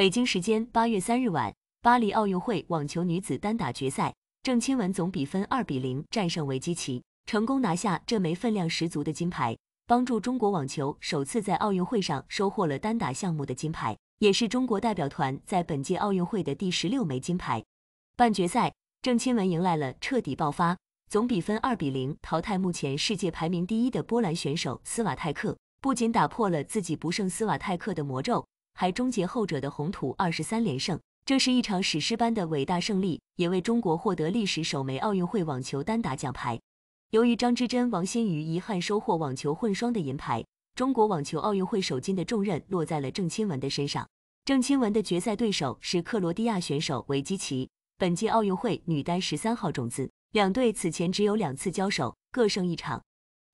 北京时间八月三日晚，巴黎奥运会网球女子单打决赛，郑钦文总比分二比零战胜维基奇，成功拿下这枚分量十足的金牌，帮助中国网球首次在奥运会上收获了单打项目的金牌，也是中国代表团在本届奥运会的第十六枚金牌。半决赛，郑钦文迎来了彻底爆发，总比分二比零淘汰目前世界排名第一的波兰选手斯瓦泰克，不仅打破了自己不胜斯瓦泰克的魔咒。还终结后者的红土二十三连胜，这是一场史诗般的伟大胜利，也为中国获得历史首枚奥运会网球单打奖牌。由于张之臻、王欣瑜遗憾收获网球混双的银牌，中国网球奥运会首金的重任落在了郑钦文的身上。郑钦文的决赛对手是克罗地亚选手维基奇，本届奥运会女单十三号种子。两队此前只有两次交手，各胜一场。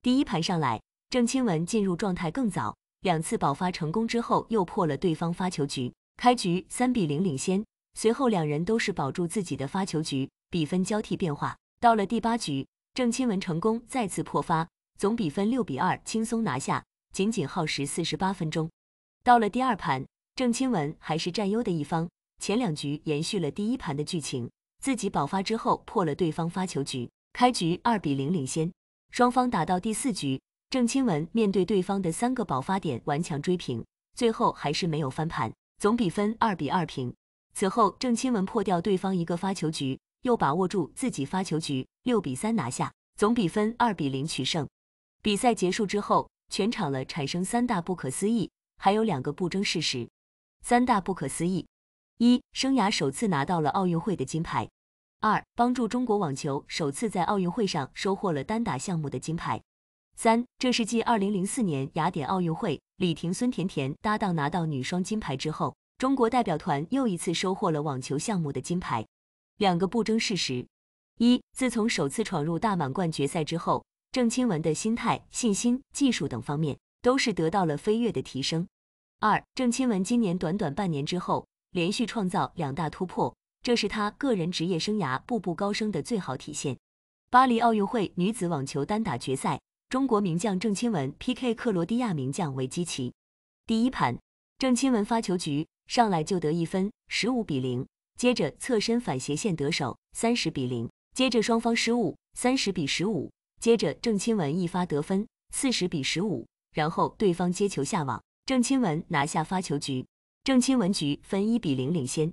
第一盘上来，郑钦文进入状态更早。两次保发成功之后，又破了对方发球局，开局三比零领先。随后两人都是保住自己的发球局，比分交替变化。到了第八局，郑钦文成功再次破发，总比分六比二轻松拿下，仅仅耗时四十八分钟。到了第二盘，郑钦文还是占优的一方，前两局延续了第一盘的剧情，自己保发之后破了对方发球局，开局二比零领先。双方打到第四局。郑钦文面对对方的三个爆发点，顽强追平，最后还是没有翻盘，总比分二比二平。此后，郑钦文破掉对方一个发球局，又把握住自己发球局，六比三拿下，总比分二比零取胜。比赛结束之后，全场了产生三大不可思议，还有两个不争事实。三大不可思议：一、生涯首次拿到了奥运会的金牌；二、帮助中国网球首次在奥运会上收获了单打项目的金牌。三，这是继二零零四年雅典奥运会李婷孙甜甜搭档拿到女双金牌之后，中国代表团又一次收获了网球项目的金牌。两个不争事实：一，自从首次闯入大满贯决赛之后，郑钦文的心态、信心、技术等方面都是得到了飞跃的提升。二，郑钦文今年短短半年之后，连续创造两大突破，这是她个人职业生涯步步高升的最好体现。巴黎奥运会女子网球单打决赛。中国名将郑钦文 P K 克罗地亚名将维基奇，第一盘，郑钦文发球局上来就得一分，十五比零，接着侧身反斜线得手，三十比零，接着双方失误，三十比十五，接着郑钦文一发得分，四十比十五，然后对方接球下网，郑钦文拿下发球局，郑钦文局分一比零领先。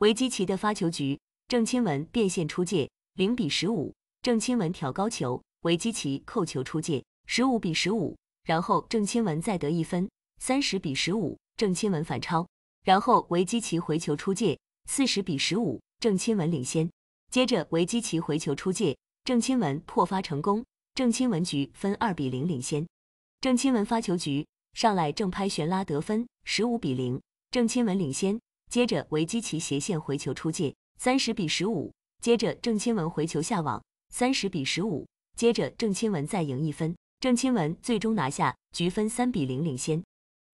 维基奇的发球局，郑钦文变线出界，零比十五，郑钦文挑高球。维基奇扣球出界，十五比十五。然后郑钦文再得一分，三十比十五。郑钦文反超。然后维基奇回球出界，四十比十五。郑钦文领先。接着维基奇回球出界，郑钦文破发成功。郑钦文局分二比零领先。郑钦文发球局上来正拍旋拉得分，十五比零。郑钦文领先。接着维基奇斜线回球出界，三十比十五。接着郑钦文回球下网，三十比十五。接着郑钦文再赢一分，郑钦文最终拿下局分三比零领先。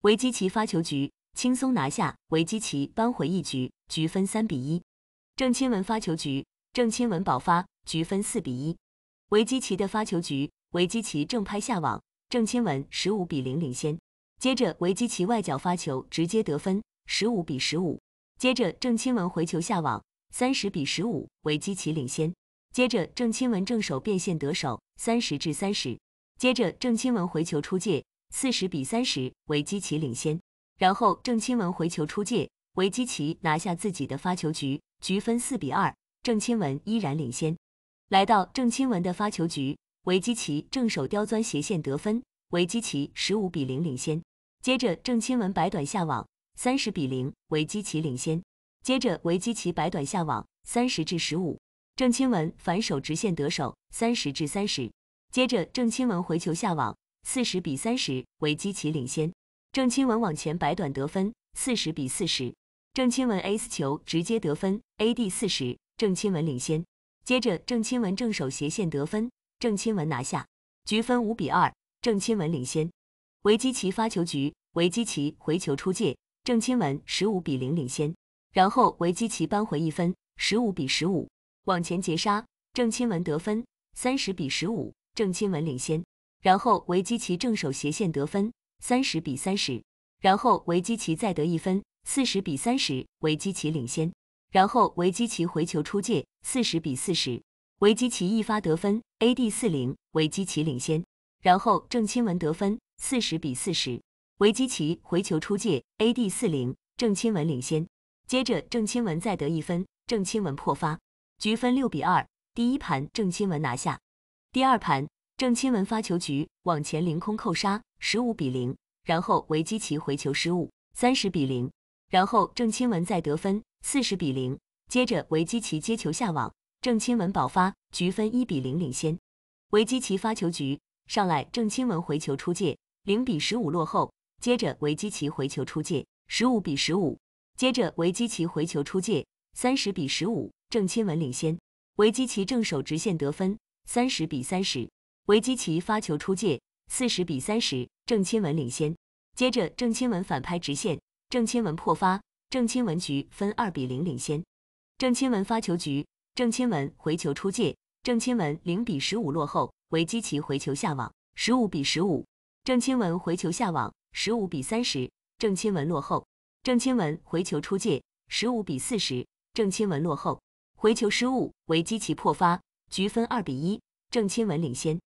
维基奇发球局轻松拿下，维基奇扳回一局，局分三比一。郑钦文发球局，郑钦文爆发，局分四比一。维基奇的发球局，维基奇正拍下网，郑钦文十五比零领先。接着维基奇外角发球直接得分，十五比十五。接着郑钦文回球下网，三十比十五，维基奇领先。接着郑钦文正手变线得手，三十至三十。接着郑钦文回球出界，四十比三十，维基奇领先。然后郑钦文回球出界，维基奇拿下自己的发球局，局分四比二，郑钦文依然领先。来到郑钦文的发球局，维基奇正手刁钻斜线得分，维基奇十五比零领先。接着郑钦文摆短下网，三十比零，维基奇领先。接着维基奇摆短下网，三十至十五。郑钦文反手直线得手，三十至三十。接着郑钦文回球下网，四十比三十，维基奇领先。郑钦文往前摆短得分，四十比四十。郑钦文 A 球直接得分，AD 四十，郑钦文领先。接着郑钦文正手斜线得分，郑钦文拿下局分五比二，郑钦文领先。维基奇发球局，维基奇回球出界，郑钦文十五比零领先。然后维基奇扳回一分，十五比十五。往前截杀，郑钦文得分，三十比十五，郑钦文领先。然后维基奇正手斜线得分，三十比三十。然后维基奇再得一分，四十比三十，维基奇领先。然后维基奇回球出界，四十比四十，维基奇一发得分，A D 四零，维基奇领先。然后郑钦文得分，四十比四十，维基奇回球出界，A D 四零，郑钦文领先。接着郑钦文再得一分，郑钦文破发。局分六比二，第一盘郑钦文拿下。第二盘郑钦文发球局，网前凌空扣杀，十五比零。然后维基奇回球失误，三十比零。然后郑钦文再得分，四十比零。接着维基奇接球下网，郑钦文爆发，局分一比零领先。维基奇发球局上来，郑钦文回球出界，零比十五落后。接着维基奇回球出界，十五比十五。接着维基奇回球出界，三十比十五。郑钦文领先，维基奇正手直线得分，三十比三十。维基奇发球出界，四十比三十，郑钦文领先。接着郑钦文反拍直线，郑钦文破发，郑钦文局分二比零领先。郑钦文发球局，郑钦文回球出界，郑钦文零比十五落后。维基奇回球下网，十五比十五。郑钦文回球下网，十五比三十，郑钦文落后。郑钦文回球出界，十五比四十，郑钦文落后。回球失误，维基奇破发，局分二比一，郑钦文领先。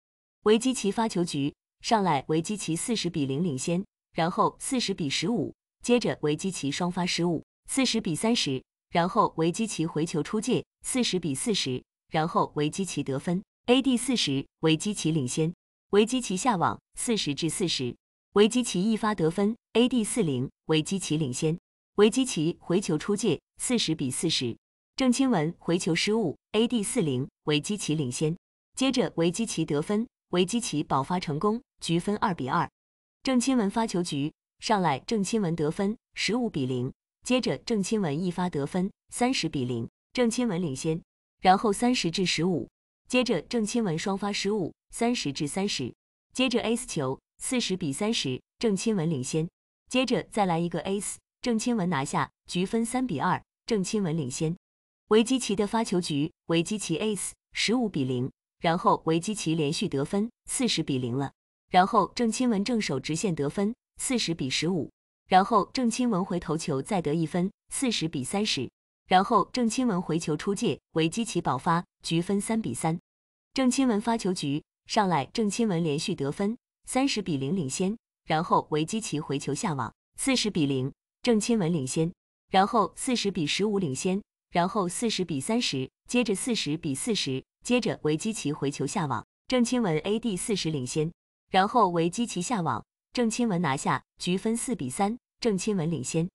维基奇发球局上来，维基奇四十比零领先，然后四十比十五，接着维基奇双发失误，四十比三十，然后维基奇回球出界，四十比四十，然后维基奇得分，A D 四十，维基奇领先。维基奇下网，四十至四十，维基奇一发得分，A D 四零，维基奇领先。维基奇回球出界，四十比四十。郑钦文回球失误，A D 四零维基奇领先。接着维基奇得分，维基奇爆发成功，局分二比二。郑钦文发球局上来，郑钦文得分十五比零。接着郑钦文一发得分三十比零，郑钦文领先。然后三十至十五，接着郑钦文双发失误，三十至三十，接着 A c e 球四十比三十，郑钦文领先。接着再来一个 A c e 郑钦文拿下局分三比二，郑钦文领先。维基奇的发球局，维基奇 ace 十五比零，然后维基奇连续得分，四十比零了。然后郑钦文正手直线得分，四十比十五。然后郑钦文回头球再得一分，四十比三十。然后郑钦文回球出界，维基奇爆发，局分三比三。郑钦文发球局上来，郑钦文连续得分，三十比零领先。然后维基奇回球下网，四十比零，郑钦文领先。然后四十比十五领先。然后四十比三十，接着四十比四十，接着维基奇回球下网，郑钦文 A D 四十领先。然后维基奇下网，郑钦文拿下，局分四比三，郑钦文领先。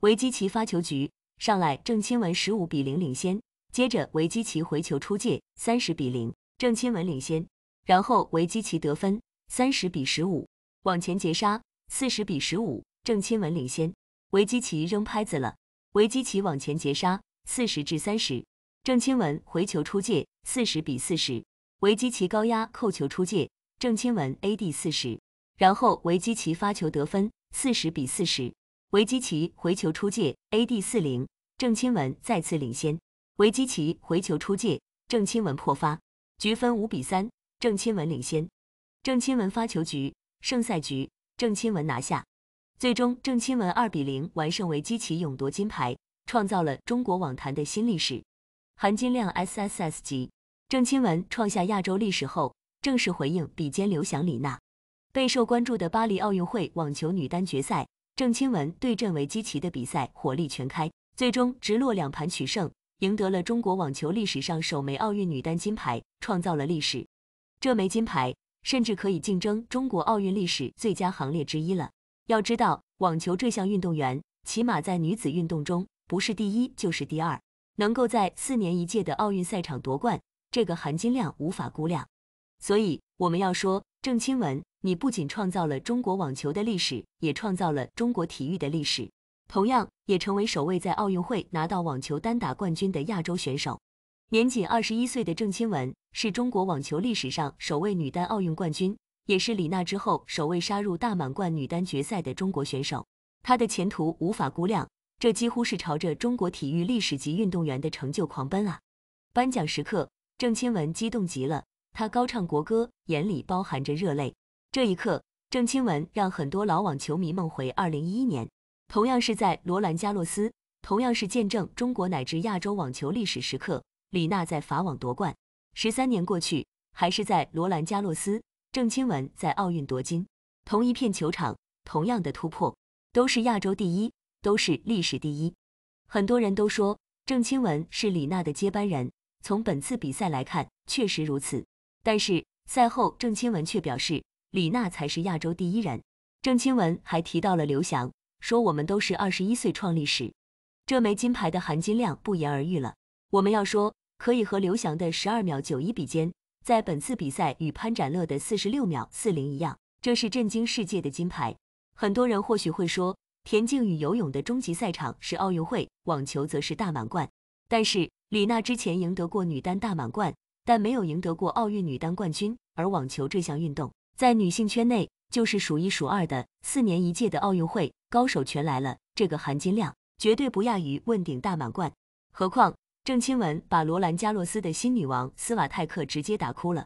维基奇发球局上来，郑钦文十五比零领先。接着维基奇回球出界，三十比零，郑钦文领先。然后维基奇得分，三十比十五，往前截杀，四十比十五，郑钦文领先。维基奇扔拍子了，维基奇往前截杀。四十至三十，郑钦文回球出界，四十比四十。维基奇高压扣球出界，郑钦文 A D 四十，然后维基奇发球得分，四十比四十。维基奇回球出界，A D 四零，郑钦文再次领先。维基奇回球出界，郑钦文破发，局分五比三，郑钦文领先。郑钦文发球局胜赛局，郑钦文拿下，最终郑钦文二比零完胜维基奇，勇夺金牌。创造了中国网坛的新历史，含金量 S S S 级。郑钦文创下亚洲历史后，正式回应比肩刘翔、李娜。备受关注的巴黎奥运会网球女单决赛，郑钦文对阵维基奇的比赛火力全开，最终直落两盘取胜，赢得了中国网球历史上首枚奥运女单金牌，创造了历史。这枚金牌甚至可以竞争中国奥运历史最佳行列之一了。要知道，网球这项运动员，起码在女子运动中。不是第一就是第二，能够在四年一届的奥运赛场夺冠，这个含金量无法估量。所以我们要说，郑钦文，你不仅创造了中国网球的历史，也创造了中国体育的历史。同样，也成为首位在奥运会拿到网球单打冠军的亚洲选手。年仅二十一岁的郑钦文是中国网球历史上首位女单奥运冠军，也是李娜之后首位杀入大满贯女单决赛的中国选手。她的前途无法估量。这几乎是朝着中国体育历史级运动员的成就狂奔啊！颁奖时刻，郑钦文激动极了，他高唱国歌，眼里包含着热泪。这一刻，郑钦文让很多老网球迷梦回二零一一年，同样是在罗兰加洛斯，同样是见证中国乃至亚洲网球历史时刻。李娜在法网夺冠，十三年过去，还是在罗兰加洛斯，郑钦文在奥运夺金，同一片球场，同样的突破，都是亚洲第一。都是历史第一，很多人都说郑钦文是李娜的接班人。从本次比赛来看，确实如此。但是赛后，郑钦文却表示李娜才是亚洲第一人。郑钦文还提到了刘翔，说我们都是二十一岁创历史，这枚金牌的含金量不言而喻了。我们要说，可以和刘翔的十二秒九一比肩，在本次比赛与潘展乐的四十六秒四零一样，这是震惊世界的金牌。很多人或许会说。田径与游泳的终极赛场是奥运会，网球则是大满贯。但是李娜之前赢得过女单大满贯，但没有赢得过奥运女单冠军。而网球这项运动在女性圈内就是数一数二的。四年一届的奥运会，高手全来了，这个含金量绝对不亚于问鼎大满贯。何况郑钦文把罗兰加洛斯的新女王斯瓦泰克直接打哭了。